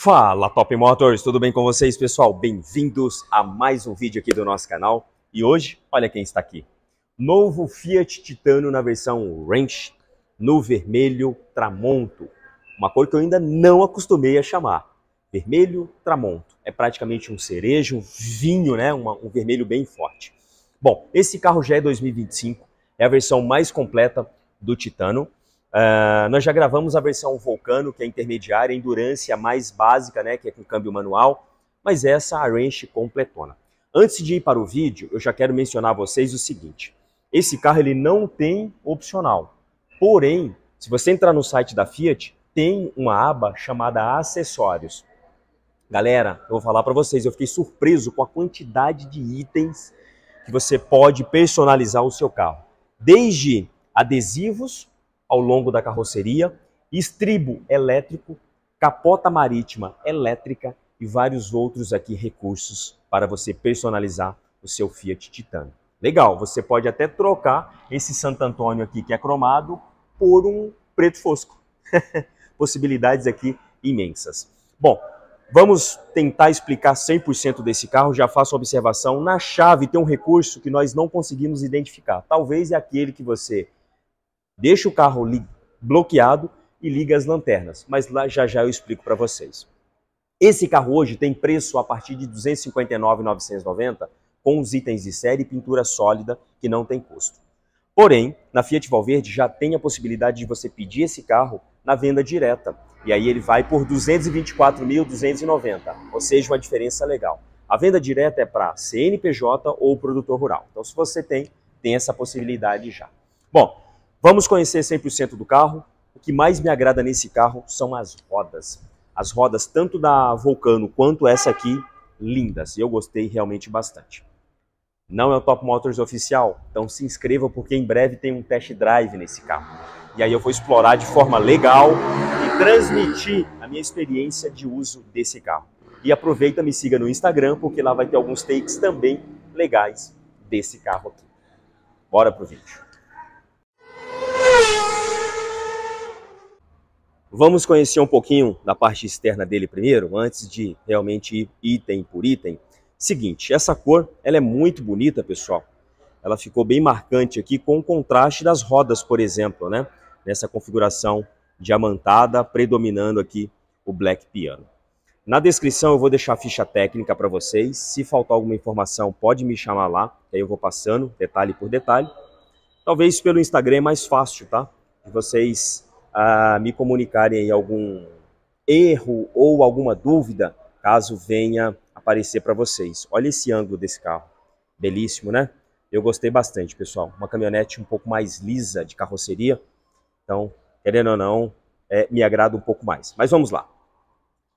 Fala Top Motors, tudo bem com vocês pessoal? Bem-vindos a mais um vídeo aqui do nosso canal e hoje olha quem está aqui. Novo Fiat Titano na versão Ranch no vermelho Tramonto, uma cor que eu ainda não acostumei a chamar. Vermelho Tramonto, é praticamente um cerejo, um vinho, né? Uma, um vermelho bem forte. Bom, esse carro já é 2025, é a versão mais completa do Titano ah, nós já gravamos a versão Vulcano que é intermediária, endurance, a mais básica, né, que é com câmbio manual, mas essa a range completona. Antes de ir para o vídeo, eu já quero mencionar a vocês o seguinte, esse carro ele não tem opcional, porém, se você entrar no site da Fiat, tem uma aba chamada acessórios. Galera, eu vou falar para vocês, eu fiquei surpreso com a quantidade de itens que você pode personalizar o seu carro. Desde adesivos, ao longo da carroceria, estribo elétrico, capota marítima elétrica e vários outros aqui recursos para você personalizar o seu Fiat Titan. Legal, você pode até trocar esse Santo Antônio aqui que é cromado por um preto fosco. Possibilidades aqui imensas. Bom, vamos tentar explicar 100% desse carro. Já faço observação, na chave tem um recurso que nós não conseguimos identificar. Talvez é aquele que você deixa o carro bloqueado e liga as lanternas. Mas lá já já eu explico para vocês. Esse carro hoje tem preço a partir de R$ 259,990 com os itens de série e pintura sólida que não tem custo. Porém, na Fiat Valverde já tem a possibilidade de você pedir esse carro na venda direta. E aí ele vai por 224.290, ou seja, uma diferença legal. A venda direta é para CNPJ ou produtor rural. Então, se você tem, tem essa possibilidade já. Bom, Vamos conhecer 100% do carro. O que mais me agrada nesse carro são as rodas. As rodas tanto da Volcano quanto essa aqui, lindas. E eu gostei realmente bastante. Não é o Top Motors oficial, então se inscreva porque em breve tem um test drive nesse carro. E aí eu vou explorar de forma legal e transmitir a minha experiência de uso desse carro. E aproveita, me siga no Instagram, porque lá vai ter alguns takes também legais desse carro aqui. Bora pro vídeo. Vamos conhecer um pouquinho da parte externa dele primeiro, antes de realmente ir item por item. Seguinte, essa cor ela é muito bonita, pessoal. Ela ficou bem marcante aqui com o contraste das rodas, por exemplo, né? Nessa configuração diamantada, predominando aqui o black piano. Na descrição eu vou deixar a ficha técnica para vocês. Se faltar alguma informação, pode me chamar lá, que aí eu vou passando detalhe por detalhe. Talvez pelo Instagram é mais fácil, tá? E vocês a me comunicarem algum erro ou alguma dúvida, caso venha aparecer para vocês. Olha esse ângulo desse carro. Belíssimo, né? Eu gostei bastante, pessoal. Uma caminhonete um pouco mais lisa de carroceria. Então, querendo ou não, é, me agrada um pouco mais. Mas vamos lá.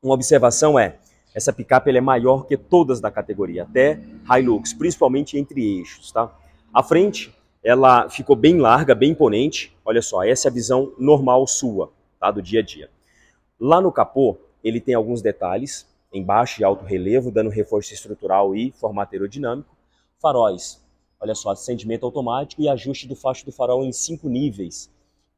Uma observação é, essa picape é maior que todas da categoria, até Hilux, principalmente entre eixos, tá? A frente ela ficou bem larga, bem imponente. Olha só, essa é a visão normal sua, tá? Do dia a dia. Lá no capô, ele tem alguns detalhes embaixo e alto relevo, dando reforço estrutural e formato aerodinâmico. Faróis, olha só, acendimento automático e ajuste do facho do farol em cinco níveis.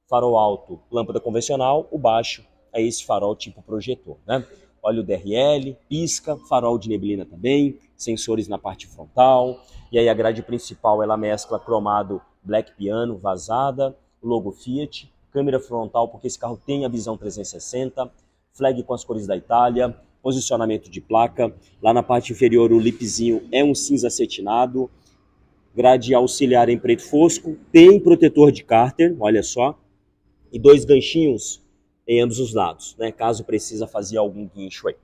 Farol alto, lâmpada convencional, o baixo é esse farol tipo projetor, né? Olha o DRL, pisca, farol de neblina também, sensores na parte frontal, e aí a grade principal ela mescla cromado black piano, vazada, logo Fiat, câmera frontal, porque esse carro tem a visão 360, flag com as cores da Itália, posicionamento de placa, lá na parte inferior o lipzinho é um cinza acetinado, grade auxiliar em preto fosco, tem protetor de cárter, olha só, e dois ganchinhos em ambos os lados, né? Caso precisa fazer algum guincho aí.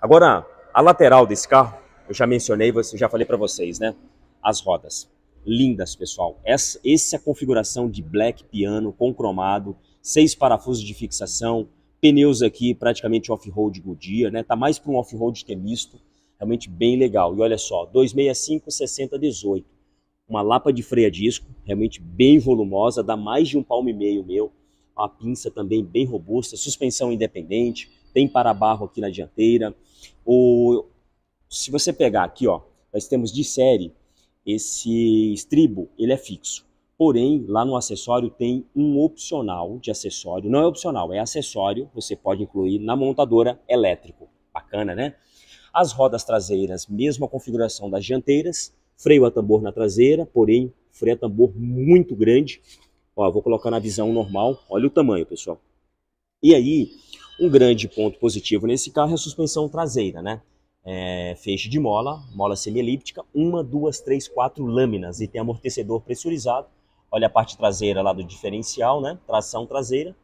Agora, a lateral desse carro eu já mencionei, já falei para vocês, né? As rodas. Lindas, pessoal. Essa, essa é configuração de black piano com cromado, seis parafusos de fixação, pneus aqui praticamente off-road Goodyear, né? Tá mais para um off-road que é misto. Realmente bem legal. E olha só, 265 60 18. Uma lapa de freio a disco, realmente bem volumosa, dá mais de um palmo e meio meu. Uma pinça também bem robusta, suspensão independente, tem para-barro aqui na dianteira. O se você pegar aqui, ó, nós temos de série, esse estribo, ele é fixo. Porém, lá no acessório tem um opcional de acessório. Não é opcional, é acessório. Você pode incluir na montadora elétrico. Bacana, né? As rodas traseiras, mesma configuração das dianteiras. Freio a tambor na traseira, porém, freio a tambor muito grande. Ó, vou colocar na visão normal. Olha o tamanho, pessoal. E aí, um grande ponto positivo nesse carro é a suspensão traseira, né? é, feixe de mola, mola semielíptica, uma, duas, três, quatro lâminas e tem amortecedor pressurizado. Olha a parte traseira lá do diferencial, né? Tração traseira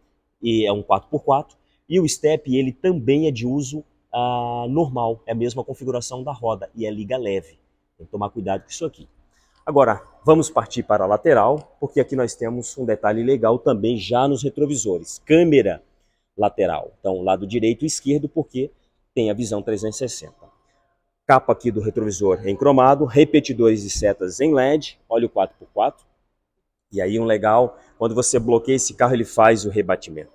e é um 4x4. E o step ele também é de uso ah, normal, é a mesma configuração da roda e é liga leve. Tem que tomar cuidado com isso aqui. Agora, vamos partir para a lateral, porque aqui nós temos um detalhe legal também já nos retrovisores. Câmera lateral, então lado direito e esquerdo, porque tem a visão 360 capa aqui do retrovisor é em cromado, repetidores e setas em LED, óleo 4x4. E aí um legal, quando você bloqueia esse carro, ele faz o rebatimento.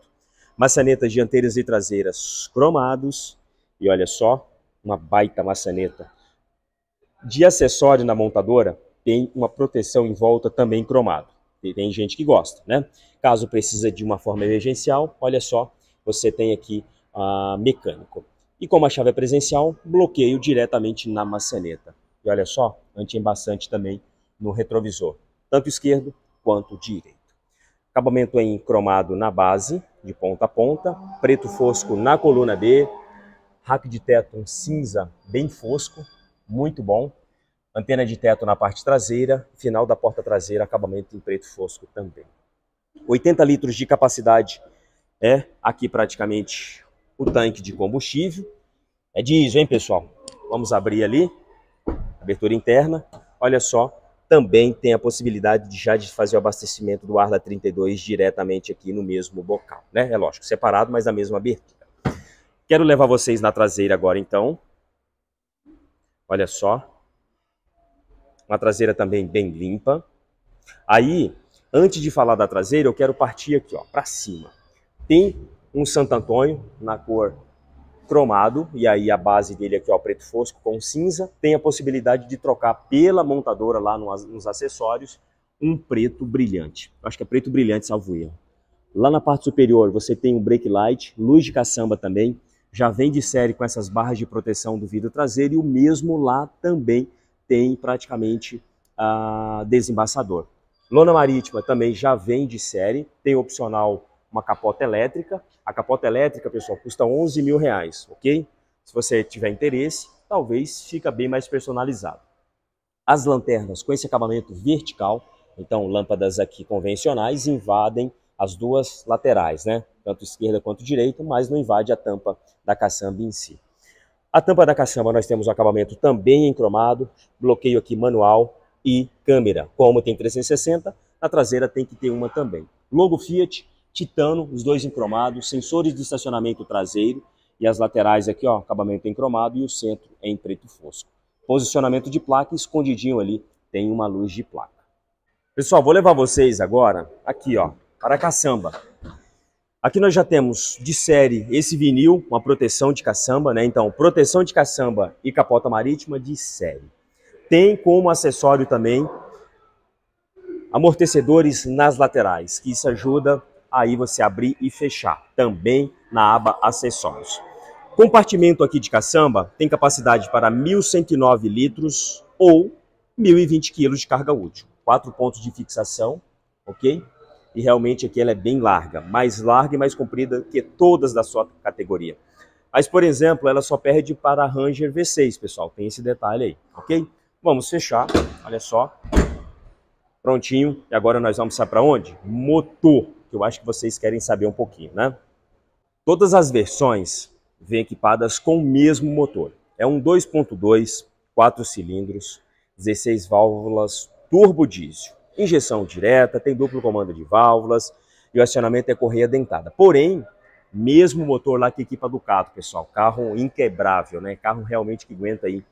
Maçanetas dianteiras e traseiras cromados. E olha só, uma baita maçaneta. De acessório na montadora, tem uma proteção em volta também cromado. E tem gente que gosta, né? Caso precisa de uma forma emergencial, olha só, você tem aqui a uh, mecânico. E como a chave é presencial, bloqueio diretamente na maçaneta. E olha só, anti-embaçante também no retrovisor, tanto esquerdo quanto direito. Acabamento em cromado na base, de ponta a ponta, preto fosco na coluna B, rack de teto um cinza bem fosco, muito bom. Antena de teto na parte traseira, final da porta traseira, acabamento em preto fosco também. 80 litros de capacidade é aqui praticamente o tanque de combustível. É diesel, hein, pessoal? Vamos abrir ali, abertura interna. Olha só, também tem a possibilidade de já de fazer o abastecimento do Arla 32 diretamente aqui no mesmo bocal, né? É lógico, separado, mas na mesma abertura. Quero levar vocês na traseira agora, então. Olha só. Uma traseira também bem limpa. Aí, antes de falar da traseira, eu quero partir aqui, ó, para cima. Tem um Santo Antônio na cor cromado, e aí a base dele aqui ó, preto fosco com cinza, tem a possibilidade de trocar pela montadora lá nos acessórios um preto brilhante. Acho que é preto brilhante, salvo erro. Lá na parte superior você tem um brake light, luz de caçamba também, já vem de série com essas barras de proteção do vidro traseiro e o mesmo lá também tem praticamente ah, desembaçador. Lona marítima também já vem de série, tem opcional uma capota elétrica. A capota elétrica, pessoal, custa 11 mil reais, ok? Se você tiver interesse, talvez fica bem mais personalizado. As lanternas com esse acabamento vertical, então lâmpadas aqui convencionais invadem as duas laterais, né? Tanto esquerda quanto direita, mas não invade a tampa da caçamba em si. A tampa da caçamba nós temos o acabamento também em cromado, bloqueio aqui manual e câmera. Como tem 360, na traseira tem que ter uma também. Logo Fiat, titano, os dois em cromado, sensores de estacionamento traseiro e as laterais aqui, ó, acabamento em cromado e o centro é em preto fosco. Posicionamento de placa escondidinho ali tem uma luz de placa. Pessoal, vou levar vocês agora aqui, ó, para a caçamba. Aqui nós já temos de série esse vinil, uma proteção de caçamba, né? Então, proteção de caçamba e capota marítima de série. Tem como acessório também amortecedores nas laterais, que isso ajuda aí você abrir e fechar, também na aba acessórios. Compartimento aqui de caçamba tem capacidade para 1.109 litros ou 1.020 quilos de carga útil. Quatro pontos de fixação, ok? E realmente aqui ela é bem larga, mais larga e mais comprida que todas da sua categoria. Mas, por exemplo, ela só perde para a Ranger V6, pessoal. Tem esse detalhe aí, ok? Vamos fechar, olha só. Prontinho. E agora nós vamos sair para onde? Motor que eu acho que vocês querem saber um pouquinho, né? Todas as versões vêm equipadas com o mesmo motor. É um 2.2, 4 cilindros, 16 válvulas turbo diesel. Injeção direta, tem duplo comando de válvulas e o acionamento é correia dentada. Porém, mesmo motor lá que equipa Ducato, pessoal. Carro inquebrável, né? Carro realmente que aguenta aí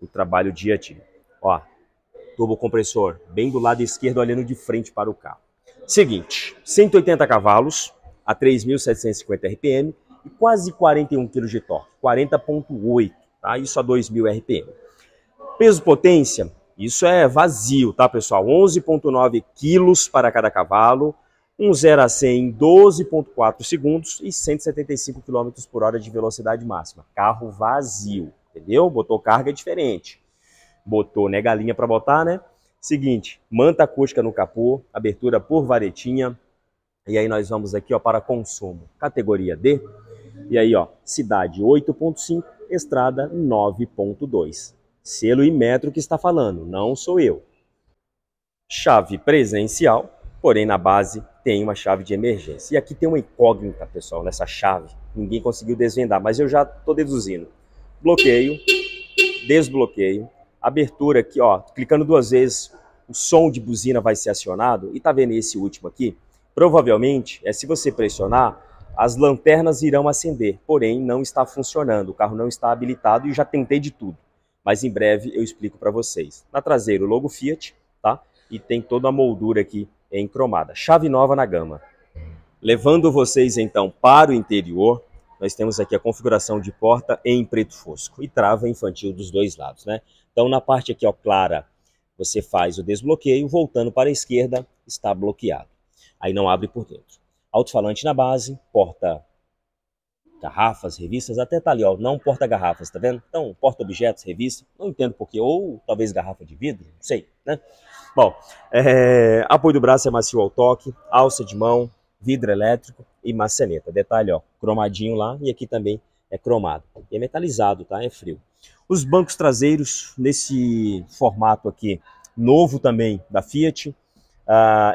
o trabalho dia a dia. Ó, compressor bem do lado esquerdo olhando de frente para o carro. Seguinte, 180 cavalos a 3.750 RPM e quase 41 kg de torque, 40.8, tá? Isso a 2.000 RPM. Peso potência, isso é vazio, tá, pessoal? 11.9 kg para cada cavalo, um 0 a 100 em 12.4 segundos e 175 km por hora de velocidade máxima. Carro vazio, entendeu? Botou carga diferente. Botou, né, galinha para botar, né? Seguinte, manta acústica no capô, abertura por varetinha. E aí nós vamos aqui ó, para consumo, categoria D. E aí, ó, cidade 8.5, estrada 9.2. Selo e metro que está falando, não sou eu. Chave presencial, porém na base tem uma chave de emergência. E aqui tem uma incógnita, pessoal, nessa chave. Ninguém conseguiu desvendar, mas eu já estou deduzindo. Bloqueio, desbloqueio, abertura aqui, ó, clicando duas vezes, o som de buzina vai ser acionado. E tá vendo esse último aqui? Provavelmente, é se você pressionar, as lanternas irão acender, porém não está funcionando, o carro não está habilitado e já tentei de tudo. Mas em breve eu explico para vocês. Na traseira o logo Fiat, tá? E tem toda a moldura aqui em cromada. Chave nova na gama. Levando vocês então para o interior, nós temos aqui a configuração de porta em preto fosco e trava infantil dos dois lados, né? Então, na parte aqui ó, clara, você faz o desbloqueio, voltando para a esquerda, está bloqueado. Aí não abre por dentro. Alto-falante na base, porta garrafas, revistas, até tá ali, ó, não porta garrafas, tá vendo? Então, porta objetos, revista, não entendo porquê, ou talvez garrafa de vidro, não sei, né? Bom, é, apoio do braço é macio ao toque, alça de mão, vidro elétrico e maçaneta. Detalhe, ó, cromadinho lá e aqui também é cromado e é metalizado, tá? É frio. Os bancos traseiros nesse formato aqui, novo também da Fiat, uh,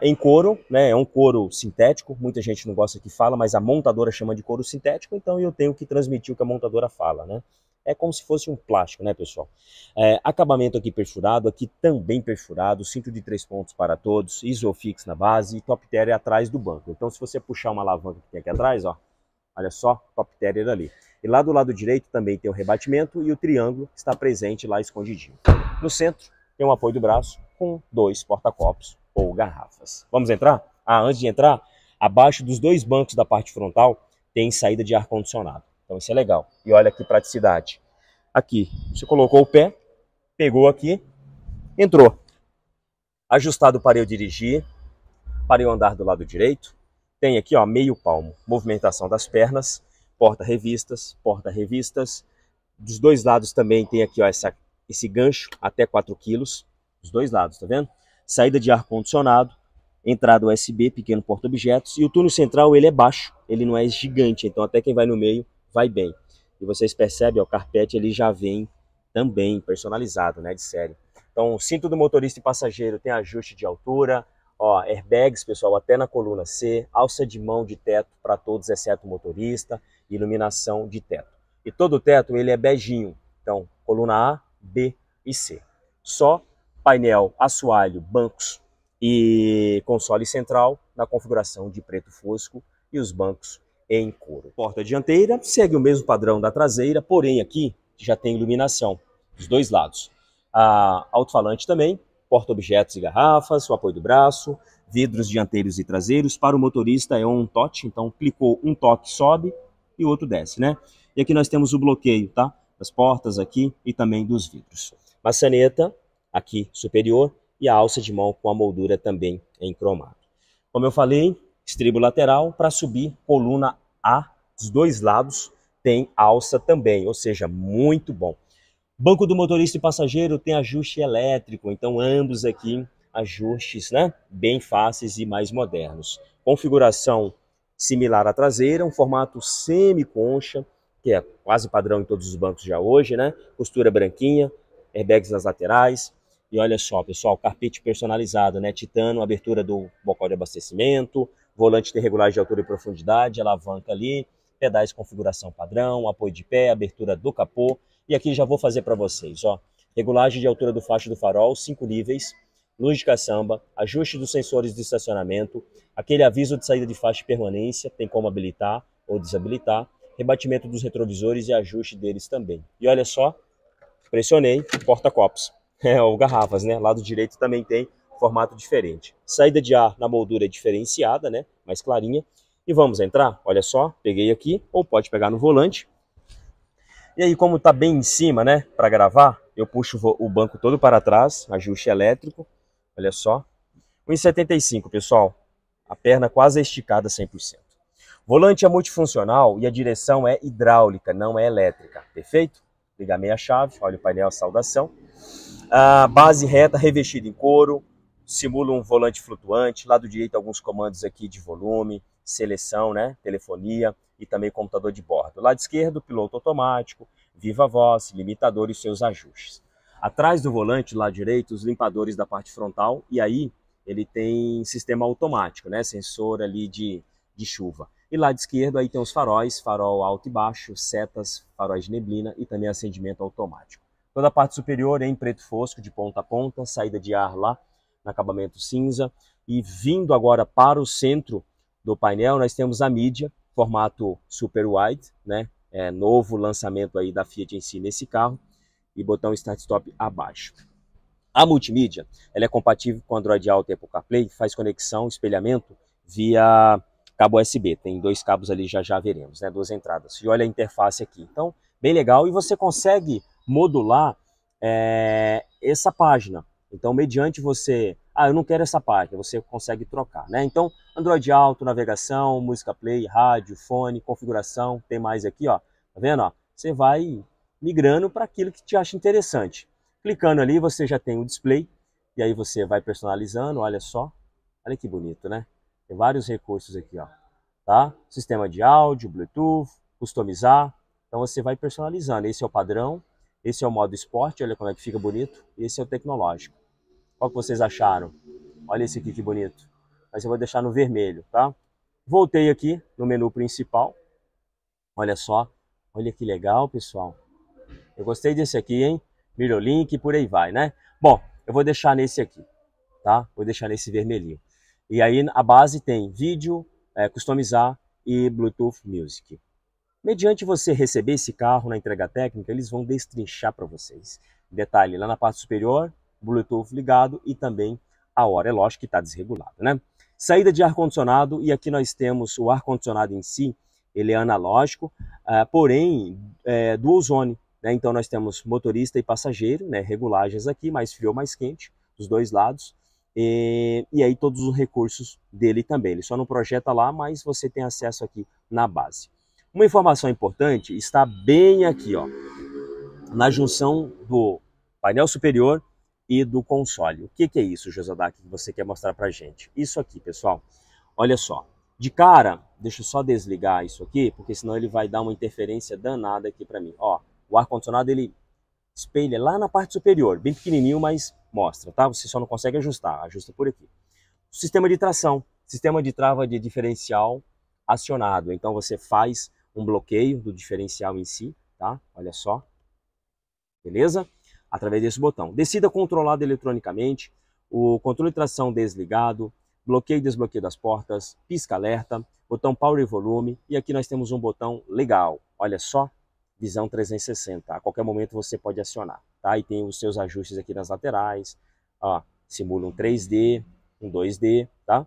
em couro, né? É um couro sintético, muita gente não gosta que fala, mas a montadora chama de couro sintético, então eu tenho que transmitir o que a montadora fala, né? É como se fosse um plástico, né, pessoal? É, acabamento aqui perfurado, aqui também perfurado, cinto de três pontos para todos, Isofix na base e Top Terrier atrás do banco. Então, se você puxar uma alavanca que tem aqui atrás, ó, olha só, Top Terrier ali. E lá do lado direito também tem o rebatimento e o triângulo está presente lá escondidinho. No centro tem um apoio do braço com dois porta-copos ou garrafas. Vamos entrar? Ah, antes de entrar, abaixo dos dois bancos da parte frontal tem saída de ar-condicionado. Então isso é legal. E olha que praticidade. Aqui, você colocou o pé, pegou aqui, entrou. Ajustado para eu dirigir, para eu andar do lado direito. Tem aqui, ó, meio palmo, movimentação das pernas porta-revistas, porta-revistas. Dos dois lados também tem aqui ó, essa, esse gancho até 4 quilos, dos dois lados, tá vendo? Saída de ar-condicionado, entrada USB, pequeno porta-objetos. E o túnel central ele é baixo, ele não é gigante, então até quem vai no meio vai bem. E vocês percebem, ó, o carpete ele já vem também personalizado, né, de série. Então, o cinto do motorista e passageiro tem ajuste de altura, ó, airbags, pessoal, até na coluna C, alça de mão de teto para todos, exceto o motorista, iluminação de teto. E todo o teto ele é beijinho, então coluna A, B e C. Só painel, assoalho, bancos e console central na configuração de preto fosco e os bancos em couro. Porta dianteira segue o mesmo padrão da traseira, porém aqui já tem iluminação dos dois lados. A Alto-falante também, porta-objetos e garrafas, o apoio do braço, vidros dianteiros e traseiros. Para o motorista é um toque, então clicou um toque, sobe, e o outro desce, né? E aqui nós temos o bloqueio, tá? Das portas aqui e também dos vidros. Maçaneta aqui superior e a alça de mão com a moldura também em cromado. Como eu falei, estribo lateral para subir coluna A dos dois lados tem alça também, ou seja, muito bom. Banco do motorista e passageiro tem ajuste elétrico, então ambos aqui ajustes, né, bem fáceis e mais modernos. Configuração similar à traseira, um formato semi-concha, que é quase padrão em todos os bancos já hoje, né? Costura branquinha, airbags nas laterais. E olha só, pessoal, carpete personalizado, né? Titano, abertura do bocal de abastecimento, volante tem regulagem de altura e profundidade, alavanca ali, pedais configuração padrão, apoio de pé, abertura do capô. E aqui já vou fazer para vocês, ó. Regulagem de altura do facho do farol, cinco níveis, luz de caçamba, ajuste dos sensores de estacionamento, aquele aviso de saída de faixa e permanência, tem como habilitar ou desabilitar, rebatimento dos retrovisores e ajuste deles também. E olha só, pressionei, porta-copos, é, ou garrafas, né? Lado direito também tem formato diferente. Saída de ar na moldura é diferenciada, né? Mais clarinha. E vamos entrar, olha só, peguei aqui, ou pode pegar no volante. E aí, como está bem em cima, né, para gravar, eu puxo o banco todo para trás, ajuste elétrico, Olha só. 1,75, pessoal. A perna quase esticada 100%. Volante é multifuncional e a direção é hidráulica, não é elétrica. Perfeito? Liga meia chave, olha o painel, saudação. A base reta, revestida em couro, simula um volante flutuante. Lado direito, alguns comandos aqui de volume, seleção, né? telefonia e também computador de bordo. Lado esquerdo, piloto automático, viva voz, limitador e seus ajustes. Atrás do volante, lá direito, os limpadores da parte frontal e aí ele tem sistema automático, né? Sensor ali de, de chuva. E lá de esquerdo aí tem os faróis, farol alto e baixo, setas, faróis de neblina e também acendimento automático. Toda a parte superior é em preto fosco, de ponta a ponta, saída de ar lá, no acabamento cinza. E vindo agora para o centro do painel, nós temos a mídia, formato super wide, né? É, novo lançamento aí da Fiat em si nesse carro e botão Start Stop abaixo. A multimídia ela é compatível com Android Auto e Apple CarPlay, faz conexão, espelhamento via cabo USB. Tem dois cabos ali, já já veremos, né? duas entradas. E olha a interface aqui. Então, bem legal. E você consegue modular é, essa página. Então, mediante você... Ah, eu não quero essa página. Você consegue trocar, né? Então, Android Auto, navegação, música play, rádio, fone, configuração. Tem mais aqui, ó. Tá vendo, ó? Você vai migrando para aquilo que te acha interessante. Clicando ali, você já tem o display, e aí você vai personalizando, olha só. Olha que bonito, né? Tem vários recursos aqui, ó. Tá? Sistema de áudio, Bluetooth, customizar. Então você vai personalizando. Esse é o padrão, esse é o modo esporte, olha como é que fica bonito. E esse é o tecnológico. Qual que vocês acharam? Olha esse aqui que bonito. Mas eu vou deixar no vermelho, tá? Voltei aqui no menu principal. Olha só. Olha que legal, pessoal. Eu gostei desse aqui, hein? Mirrorlink e por aí vai, né? Bom, eu vou deixar nesse aqui, tá? Vou deixar nesse vermelhinho. E aí a base tem vídeo, é, customizar e Bluetooth Music. Mediante você receber esse carro na entrega técnica, eles vão destrinchar para vocês. Detalhe, lá na parte superior, Bluetooth ligado e também a hora. É lógico que está desregulado, né? Saída de ar-condicionado, e aqui nós temos o ar-condicionado em si, ele é analógico, uh, porém é, dual zone. Né? Então nós temos motorista e passageiro, né? regulagens aqui, mais frio ou mais quente, dos dois lados. E, e, aí todos os recursos dele também. Ele só não projeta lá, mas você tem acesso aqui na base. Uma informação importante está bem aqui, ó, na junção do painel superior e do console. O que, que é isso, Josadak, que você quer mostrar para gente? Isso aqui, pessoal. Olha só. De cara, deixa eu só desligar isso aqui, porque senão ele vai dar uma interferência danada aqui para mim. Ó, o ar-condicionado ele espelha lá na parte superior, bem pequenininho, mas mostra, tá? Você só não consegue ajustar, ajusta por aqui. sistema de tração, sistema de trava de diferencial acionado. Então você faz um bloqueio do diferencial em si, tá? Olha só. Beleza? Através desse botão. Descida controlada eletronicamente, o controle de tração desligado, bloqueio e desbloqueio das portas, pisca alerta, botão power e volume e aqui nós temos um botão legal. Olha só, visão 360. Tá? A qualquer momento você pode acionar, tá? E tem os seus ajustes aqui nas laterais, ó, simula um 3D, um 2D, tá?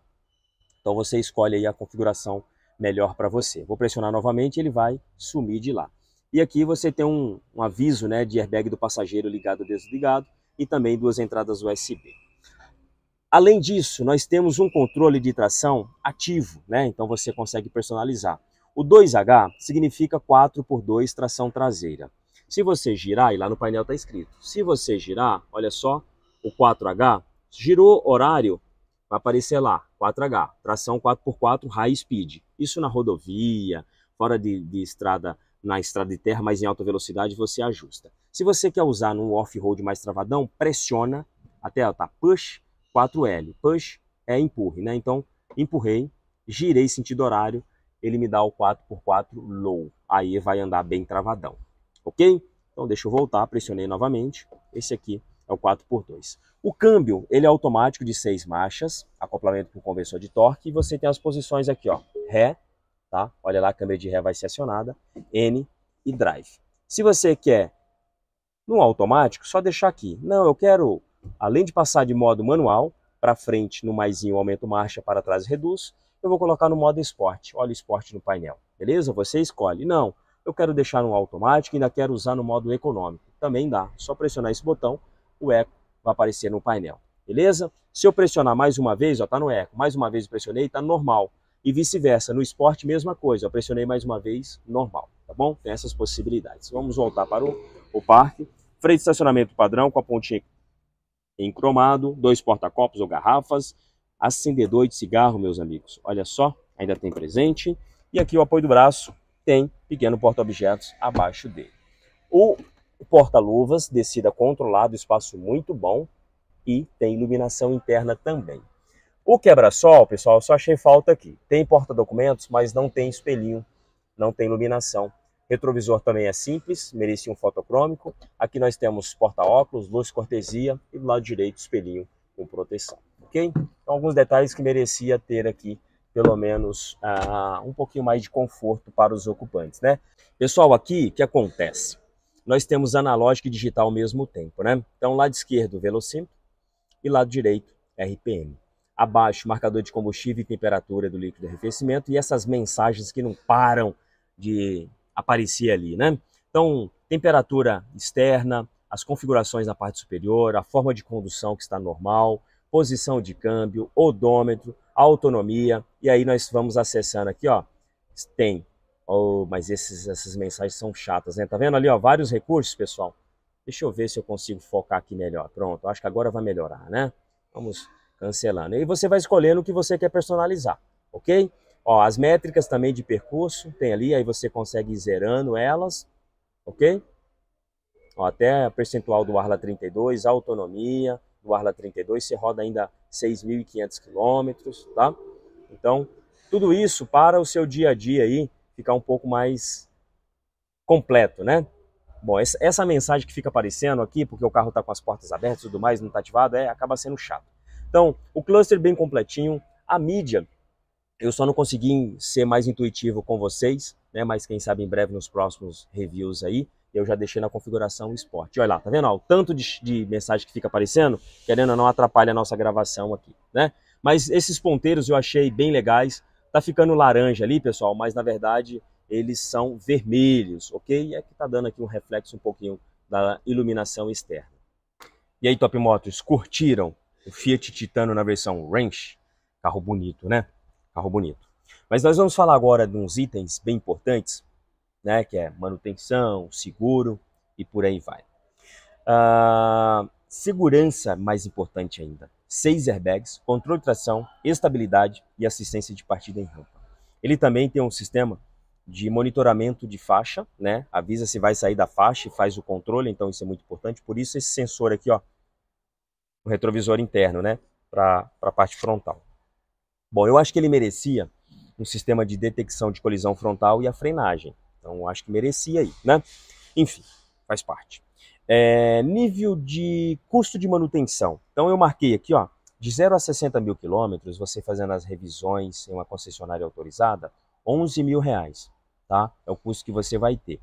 Então você escolhe aí a configuração melhor para você. Vou pressionar novamente, ele vai sumir de lá. E aqui você tem um, um aviso, né, de airbag do passageiro ligado ou desligado e também duas entradas USB. Além disso, nós temos um controle de tração ativo, né? Então você consegue personalizar. O 2H significa 4 por 2 tração traseira. Se você girar, e lá no painel está escrito, se você girar, olha só, o 4H, girou horário, vai aparecer lá, 4H, tração 4x4 high speed. Isso na rodovia, fora de, de estrada, na estrada de terra, mas em alta velocidade você ajusta. Se você quer usar num off-road mais travadão, pressiona, até ó, tá push, 4L. Push é empurre, né? Então, empurrei, girei sentido horário, ele me dá o 4x4 low. Aí vai andar bem travadão, ok? Então deixa eu voltar, pressionei novamente. Esse aqui é o 4x2. O câmbio, ele é automático de seis marchas, acoplamento com conversor de torque, e você tem as posições aqui, ó, Ré, tá? Olha lá, a câmera de ré vai ser acionada, N e Drive. Se você quer no automático, só deixar aqui. Não, eu quero, além de passar de modo manual, para frente no maisinho aumento marcha, para trás reduz, eu vou colocar no modo esporte. Olha o esporte no painel, beleza? Você escolhe. Não, eu quero deixar no automático e ainda quero usar no modo econômico. Também dá, só pressionar esse botão, o eco vai aparecer no painel, beleza? Se eu pressionar mais uma vez, ó, tá no eco, mais uma vez eu pressionei, tá normal. E vice-versa, no esporte mesma coisa, eu pressionei mais uma vez, normal, tá bom? Tem essas possibilidades. Vamos voltar para o, o parque. Freio de estacionamento padrão com a pontinha em cromado, dois porta-copos ou garrafas, acendedor de cigarro, meus amigos. Olha só, ainda tem presente. E aqui o apoio do braço tem pequeno porta-objetos abaixo dele. O porta-luvas, descida controlado, espaço muito bom e tem iluminação interna também. O quebra-sol, pessoal, só achei falta aqui. Tem porta-documentos, mas não tem espelhinho, não tem iluminação. Retrovisor também é simples, merecia um fotocrômico. Aqui nós temos porta-óculos, luz cortesia e do lado direito espelhinho com proteção ok? Então, alguns detalhes que merecia ter aqui, pelo menos ah, um pouquinho mais de conforto para os ocupantes, né? Pessoal, aqui o que acontece? Nós temos analógico e digital ao mesmo tempo, né? Então, lado esquerdo, velocímetro e lado direito, RPM. Abaixo, marcador de combustível e temperatura do líquido de arrefecimento e essas mensagens que não param de aparecer ali, né? Então, temperatura externa, as configurações na parte superior, a forma de condução que está normal, posição de câmbio, odômetro, autonomia, e aí nós vamos acessando aqui, ó, tem, oh, mas esses, essas mensagens são chatas, né? Tá vendo ali, ó, vários recursos, pessoal? Deixa eu ver se eu consigo focar aqui melhor. Pronto, acho que agora vai melhorar, né? Vamos cancelando. E você vai escolhendo o que você quer personalizar, ok? Ó, as métricas também de percurso tem ali, aí você consegue ir zerando elas, ok? Ó, até percentual do Arla 32, autonomia, do Arla 32, você roda ainda 6.500 quilômetros, tá? Então, tudo isso para o seu dia a dia aí ficar um pouco mais completo, né? Bom, essa mensagem que fica aparecendo aqui, porque o carro está com as portas abertas e tudo mais, não está ativado, é, acaba sendo chato. Então, o cluster bem completinho, a mídia, eu só não consegui ser mais intuitivo com vocês, né? Mas quem sabe em breve nos próximos reviews aí, eu já deixei na configuração esporte. Olha lá, tá vendo? Ó, o tanto de, de, mensagem que fica aparecendo, querendo ou não, atrapalha a nossa gravação aqui, né? Mas esses ponteiros eu achei bem legais. Tá ficando laranja ali, pessoal, mas na verdade eles são vermelhos, ok? E é que tá dando aqui um reflexo um pouquinho da iluminação externa. E aí, Top Motos, curtiram o Fiat Titano na versão Range? Carro bonito, né? Carro bonito. Mas nós vamos falar agora de uns itens bem importantes né? Que é manutenção, seguro e por aí vai. Uh, segurança, mais importante ainda. Seis airbags, controle de tração, estabilidade e assistência de partida em rampa. Ele também tem um sistema de monitoramento de faixa, né? Avisa se vai sair da faixa e faz o controle, então isso é muito importante. Por isso esse sensor aqui, ó, o retrovisor interno, né, para a parte frontal. Bom, eu acho que ele merecia um sistema de detecção de colisão frontal e a frenagem. Então acho que merecia aí, né? Enfim, faz parte. É, nível de custo de manutenção. Então eu marquei aqui, ó, de 0 a 60 mil quilômetros, você fazendo as revisões em uma concessionária autorizada, 11 mil reais, tá? É o custo que você vai ter.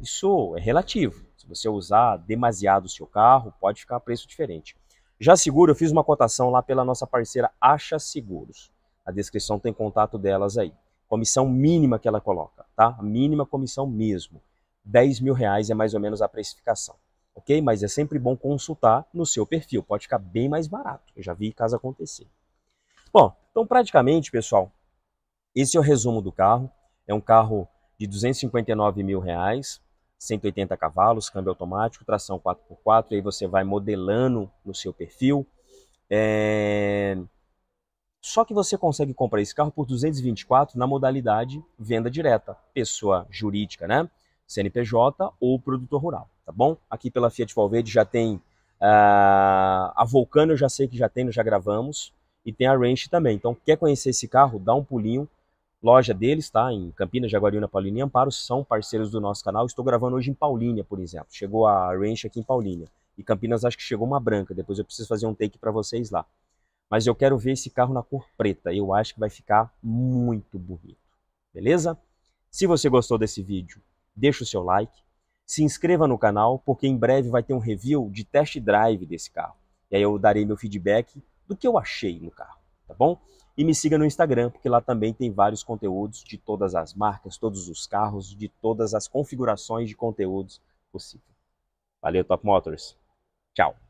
Isso é relativo. Se você usar demasiado o seu carro, pode ficar preço diferente. Já seguro, eu fiz uma cotação lá pela nossa parceira Acha Seguros. A descrição tem contato delas aí. Comissão mínima que ela coloca, tá? A mínima comissão mesmo. 10 mil reais é mais ou menos a precificação, ok? Mas é sempre bom consultar no seu perfil, pode ficar bem mais barato. Eu já vi caso acontecer. Bom, então praticamente, pessoal, esse é o resumo do carro. É um carro de 259 mil reais, 180 cavalos, câmbio automático, tração 4x4, aí você vai modelando no seu perfil. É... Só que você consegue comprar esse carro por 224 na modalidade venda direta, pessoa jurídica, né? CNPJ ou produtor rural, tá bom? Aqui pela Fiat Valverde já tem uh, a Volcano, eu já sei que já tem, nós já gravamos, e tem a Range também. Então, quer conhecer esse carro? Dá um pulinho. Loja deles, tá? Em Campinas, Jaguariúna, Paulínia e Amparo, são parceiros do nosso canal. Estou gravando hoje em Paulínia, por exemplo. Chegou a Range aqui em Paulínia. E Campinas acho que chegou uma branca, depois eu preciso fazer um take para vocês lá mas eu quero ver esse carro na cor preta. Eu acho que vai ficar muito bonito, beleza? Se você gostou desse vídeo, deixa o seu like, se inscreva no canal, porque em breve vai ter um review de test drive desse carro. E aí eu darei meu feedback do que eu achei no carro, tá bom? E me siga no Instagram, porque lá também tem vários conteúdos de todas as marcas, todos os carros, de todas as configurações de conteúdos possível. Valeu, Top Motors. Tchau.